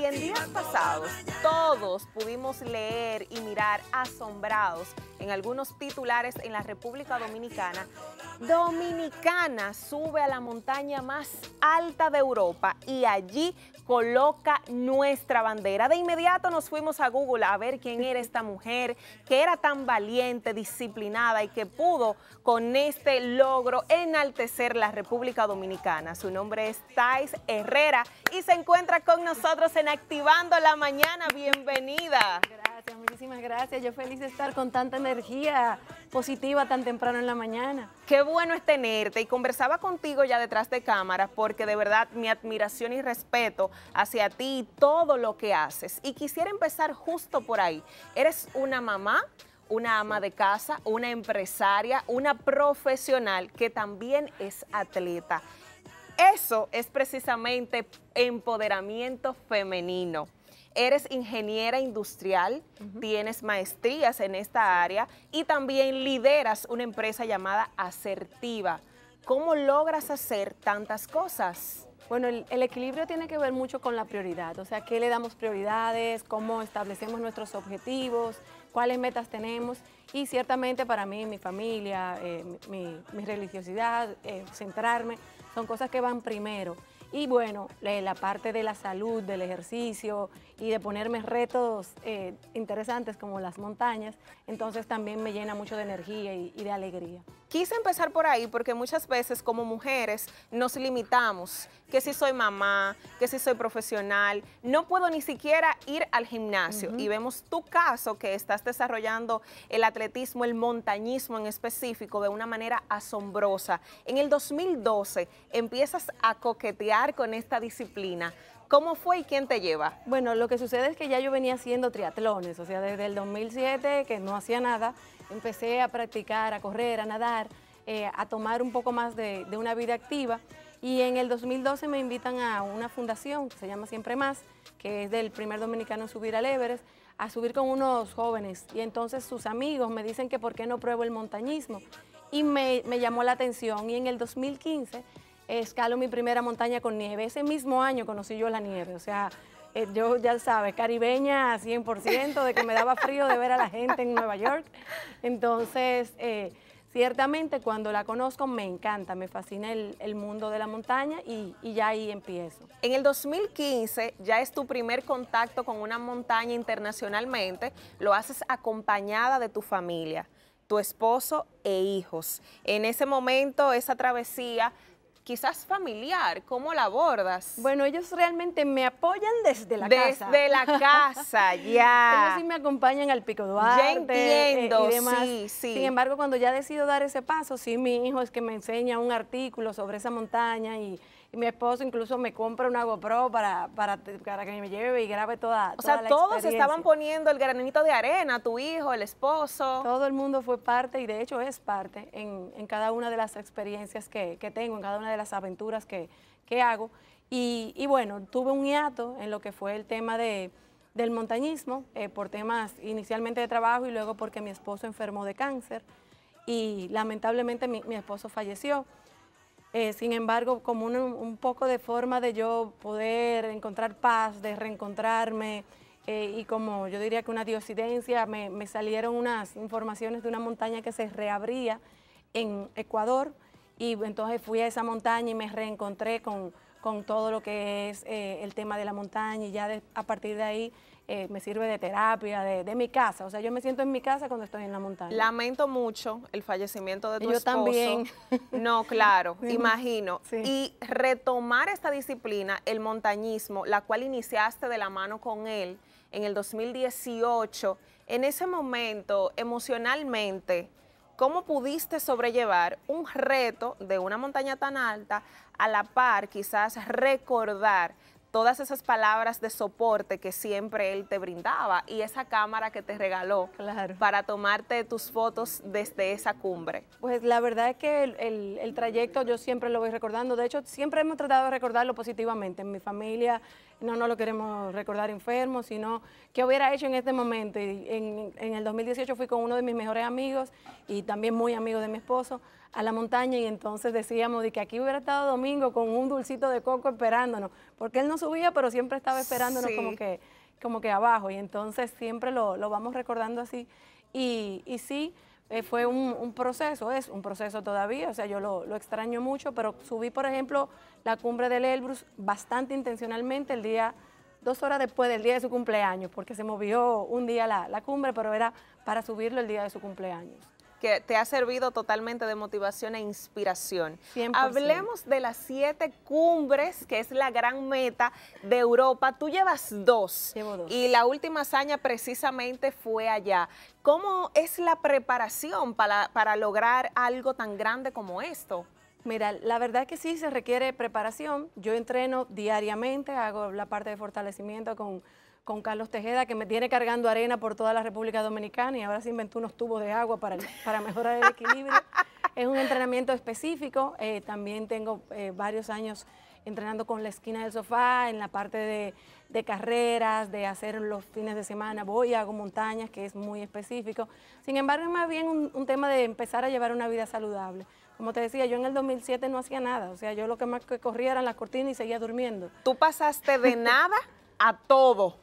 Y en días pasados todos pudimos leer y mirar asombrados en algunos titulares en la República Dominicana. Dominicana sube a la montaña más alta de Europa y allí coloca nuestra bandera. De inmediato nos fuimos a Google a ver quién era esta mujer, que era tan valiente, disciplinada y que pudo con este logro enaltecer la República Dominicana. Su nombre es Thais Herrera y se encuentra con nosotros en activando la mañana. Bienvenida. Gracias, muchísimas gracias. Yo feliz de estar con tanta energía positiva tan temprano en la mañana. Qué bueno es tenerte y conversaba contigo ya detrás de cámaras porque de verdad mi admiración y respeto hacia ti y todo lo que haces. Y quisiera empezar justo por ahí. Eres una mamá, una ama de casa, una empresaria, una profesional que también es atleta. Eso es precisamente empoderamiento femenino. Eres ingeniera industrial, tienes maestrías en esta área y también lideras una empresa llamada Asertiva. ¿Cómo logras hacer tantas cosas? Bueno, el, equilibrio tiene que ver mucho con la prioridad, o sea, qué le damos prioridades, cómo establecemos nuestros objetivos, cuáles metas tenemos y ciertamente para mí, mi familia, eh, mi, religiosidad, eh, centrarme, son cosas que van primero. Y bueno, eh, la parte de la salud, del ejercicio, y de ponerme retos eh, interesantes como las montañas, entonces también me llena mucho de energía y, de alegría. Quise empezar por ahí porque muchas veces como mujeres nos limitamos, que si soy mamá, que si soy profesional, no puedo ni siquiera ir al gimnasio. Y vemos tu caso que estás desarrollando el atletismo, el montañismo en específico de una manera asombrosa. En el 2012 empiezas a coquetear con esta disciplina. ¿Cómo fue y quién te lleva? Bueno, lo que sucede es que ya yo venía haciendo triatlones, o sea, desde el 2007 que no hacía nada, empecé a practicar, a correr, a nadar, eh, a tomar un poco más de, una vida activa. Y en el 2012 me invitan a una fundación que se llama Siempre Más, que es del primer dominicano en subir al Everest, a subir con unos jóvenes. Y entonces sus amigos me dicen que por qué no pruebo el montañismo. Y me, me llamó la atención. Y en el 2015 escalo mi primera montaña con nieve. Ese mismo año conocí yo la nieve, o sea, eh, yo ya sabes, caribeña 100%, de que me daba frío de ver a la gente en Nueva York. Entonces, eh, ciertamente cuando la conozco me encanta, me fascina el, mundo de la montaña y, y, ya ahí empiezo. En el 2015 ya es tu primer contacto con una montaña internacionalmente, lo haces acompañada de tu familia, tu esposo e hijos. En ese momento, esa travesía quizás familiar, ¿cómo la abordas? Bueno, ellos realmente me apoyan desde la casa. Desde la casa, ya. ellos sí me acompañan al Pico Duarte. Eh, ya entiendo, sí, sí. Sin embargo, cuando ya decido dar ese paso, sí, mi hijo es que me enseña un artículo sobre esa montaña y mi esposo incluso me compra una GoPro para, que me lleve y grabe toda, la o sea, todos estaban poniendo el granito de arena, tu hijo, el esposo. Todo el mundo fue parte y de hecho es parte en, cada una de las experiencias que, que tengo, en cada una de las las aventuras que, hago. Y, bueno, tuve un hiato en lo que fue el tema de, del montañismo, eh, por temas inicialmente de trabajo y luego porque mi esposo enfermó de cáncer y lamentablemente mi, esposo falleció. Eh, sin embargo, como un, poco de forma de yo poder encontrar paz, de reencontrarme eh, y como yo diría que una diosidencia, me, me salieron unas informaciones de una montaña que se reabría en Ecuador, y entonces fui a esa montaña y me reencontré con, todo lo que es eh, el tema de la montaña y ya a partir de ahí eh, me sirve de terapia, de, mi casa. O sea, yo me siento en mi casa cuando estoy en la montaña. Lamento mucho el fallecimiento de tu yo también. No, claro, imagino. Y retomar esta disciplina, el montañismo, la cual iniciaste de la mano con él en el 2018, en ese momento, emocionalmente, ¿Cómo pudiste sobrellevar un reto de una montaña tan alta a la par quizás recordar todas esas palabras de soporte que siempre él te brindaba y esa cámara que te regaló para tomarte tus fotos desde esa cumbre? Pues la verdad es que el, trayecto yo siempre lo voy recordando, de hecho siempre hemos tratado de recordarlo positivamente, en mi familia no no lo queremos recordar enfermo, sino que hubiera hecho en este momento. Y en, el 2018 fui con uno de mis mejores amigos y también muy amigo de mi esposo a la montaña y entonces decíamos de que aquí hubiera estado Domingo con un dulcito de coco esperándonos, porque él no subía, pero siempre estaba esperándonos como, que, como que abajo y entonces siempre lo, lo vamos recordando así. Y, y sí, eh, fue un, proceso, es un proceso todavía, o sea, yo lo, extraño mucho, pero subí, por ejemplo, la cumbre del Elbrus bastante intencionalmente el día, dos horas después del día de su cumpleaños, porque se movió un día la cumbre, pero era para subirlo el día de su cumpleaños que te ha servido totalmente de motivación e inspiración. Hablemos de las siete cumbres, que es la gran meta de Europa. Tú llevas dos. Y la última hazaña precisamente fue allá. ¿Cómo es la preparación para, para lograr algo tan grande como esto? Mira, la verdad que sí se requiere preparación. Yo entreno diariamente, hago la parte de fortalecimiento con con Carlos Tejeda, que me tiene cargando arena por toda la República Dominicana y ahora se inventó unos tubos de agua para, mejorar el equilibrio. es un entrenamiento específico, eh, también tengo eh, varios años entrenando con la esquina del sofá, en la parte de, carreras, de hacer los fines de semana, voy, hago montañas, que es muy específico. Sin embargo, es más bien un, un, tema de empezar a llevar una vida saludable. Como te decía, yo en el 2007 no hacía nada, o sea, yo lo que más que corría eran las cortinas y seguía durmiendo. ¿Tú pasaste de nada a todo?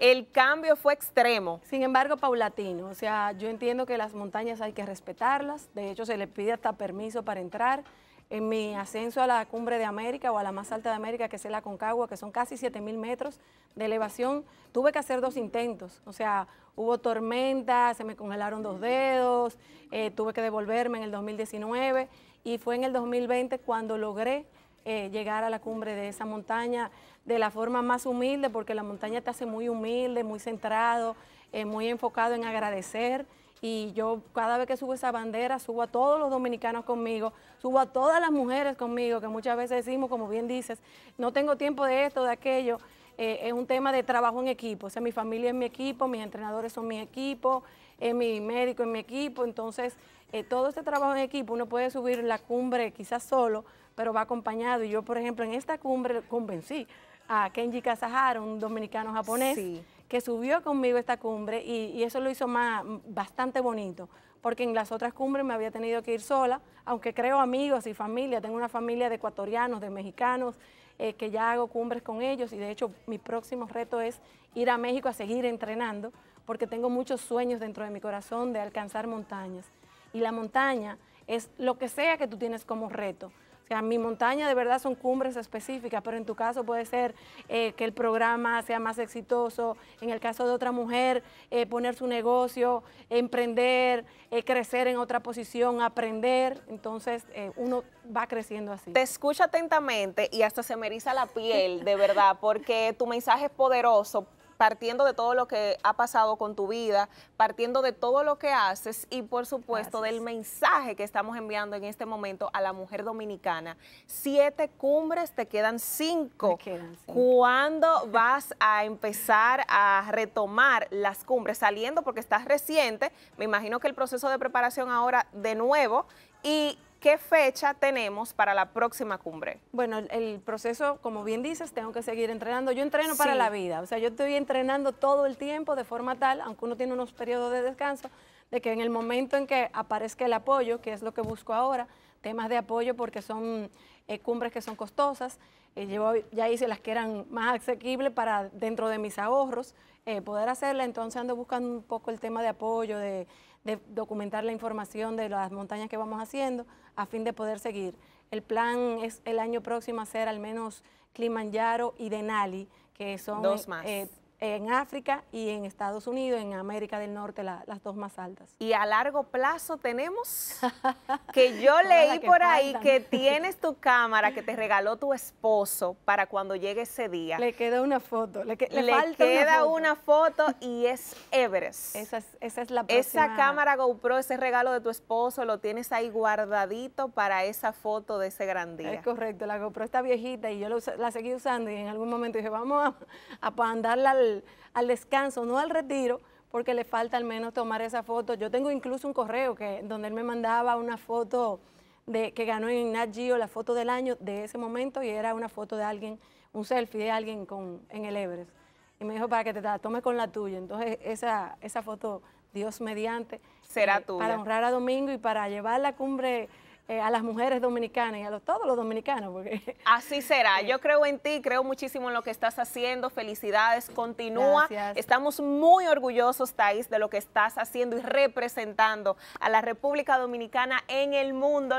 el cambio fue extremo. Sin embargo, paulatino. O sea, yo entiendo que las montañas hay que respetarlas. De hecho, se le pide hasta permiso para entrar. En mi ascenso a la cumbre de América o a la más alta de América, que es la Concagua, que son casi 7.000 metros de elevación, tuve que hacer dos intentos. O sea, hubo tormenta, se me congelaron dos dedos, eh, tuve que devolverme en el 2019 y fue en el 2020 cuando logré eh, llegar a la cumbre de esa montaña de la forma más humilde, porque la montaña te hace muy humilde, muy centrado, eh, muy enfocado en agradecer. Y yo cada vez que subo esa bandera, subo a todos los dominicanos conmigo, subo a todas las mujeres conmigo, que muchas veces decimos, como bien dices, no tengo tiempo de esto, de aquello. Eh, es un tema de trabajo en equipo. O sea, mi familia es mi equipo, mis entrenadores son mi equipo, eh, mi médico es mi equipo. Entonces, eh, todo este trabajo en equipo, uno puede subir la cumbre quizás solo, pero va acompañado. Y yo, por ejemplo, en esta cumbre convencí a Kenji Kazahara, un dominicano japonés, que subió conmigo esta cumbre y, eso lo hizo más, bastante bonito, porque en las otras cumbres me había tenido que ir sola, aunque creo amigos y familia, tengo una familia de ecuatorianos, de mexicanos, eh, que ya hago cumbres con ellos y de hecho mi próximo reto es ir a México a seguir entrenando, porque tengo muchos sueños dentro de mi corazón de alcanzar montañas y la montaña es lo que sea que tú tienes como reto. O sea, mi montaña de verdad son cumbres específicas, pero en tu caso puede ser eh, que el programa sea más exitoso, en el caso de otra mujer, eh, poner su negocio, emprender, eh, crecer en otra posición, aprender. Entonces, uno va creciendo así. Te escucha atentamente y hasta se me eriza la piel, de verdad, porque tu mensaje es poderoso, partiendo de todo lo que ha pasado con tu vida, partiendo de todo lo que haces y por supuesto del mensaje que estamos enviando en este momento a la mujer dominicana. Siete cumbres, te quedan cinco. Te quedan cinco. ¿Cuándo vas a empezar a retomar las cumbres? Saliendo porque estás reciente, me imagino que el proceso de preparación ahora de nuevo y ¿Qué fecha tenemos para la próxima cumbre? Bueno, el, proceso, como bien dices, tengo que seguir entrenando. Yo entreno para la vida, o sea, yo estoy entrenando todo el tiempo de forma tal, aunque uno tiene unos periodos de descanso, de que en el momento en que aparezca el apoyo, que es lo que busco ahora, temas de apoyo porque son eh, cumbres que son costosas, eh, llevo, ya hice las que eran más asequibles para dentro de mis ahorros eh, poder hacerla, entonces ando buscando un poco el tema de apoyo, de, documentar la información de las montañas que vamos haciendo a fin de poder seguir. El plan es el año próximo hacer al menos Kilimanjaro y Denali, que son Dos eh, más en África y en Estados Unidos, en América del Norte, las dos más altas. Y a largo plazo tenemos que yo leí por ahí que tienes tu cámara que te regaló tu esposo para cuando llegue ese día. Le queda una foto, le, queda una foto. y es Everest. Esa es, esa es la Esa cámara GoPro, ese regalo de tu esposo, lo tienes ahí guardadito para esa foto de ese gran día. Es correcto, la GoPro está viejita y yo la seguí usando y en algún momento dije, vamos a, a andarla al al, descanso, no al retiro, porque le falta al menos tomar esa foto. Yo tengo incluso un correo que, donde él me mandaba una foto de, que ganó en Nat la foto del año de ese momento, y era una foto de alguien, un selfie de alguien con, en el Everest. Y me dijo, para que te la tomes con la tuya. Entonces, esa, esa foto, Dios mediante, será eh, tuya. Para honrar a Domingo y para llevar la cumbre eh, a las mujeres dominicanas y a todos los dominicanos. Porque... Así será. Yo creo en ti, creo muchísimo en lo que estás haciendo. Felicidades, continúa. Estamos muy orgullosos, Thais, de lo que estás haciendo y representando a la República Dominicana en el mundo.